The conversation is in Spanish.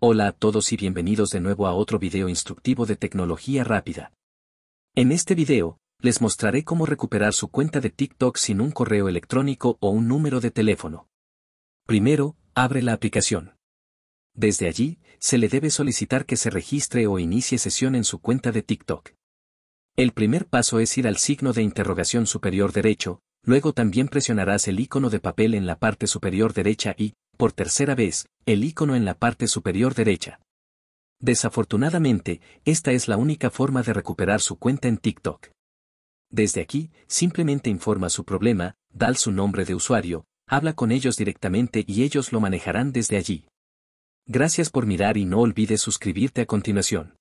Hola a todos y bienvenidos de nuevo a otro video instructivo de tecnología rápida. En este video, les mostraré cómo recuperar su cuenta de TikTok sin un correo electrónico o un número de teléfono. Primero, abre la aplicación. Desde allí, se le debe solicitar que se registre o inicie sesión en su cuenta de TikTok. El primer paso es ir al signo de interrogación superior derecho, luego también presionarás el icono de papel en la parte superior derecha y, por tercera vez, el icono en la parte superior derecha. Desafortunadamente, esta es la única forma de recuperar su cuenta en TikTok. Desde aquí, simplemente informa su problema, da su nombre de usuario, habla con ellos directamente y ellos lo manejarán desde allí. Gracias por mirar y no olvides suscribirte a continuación.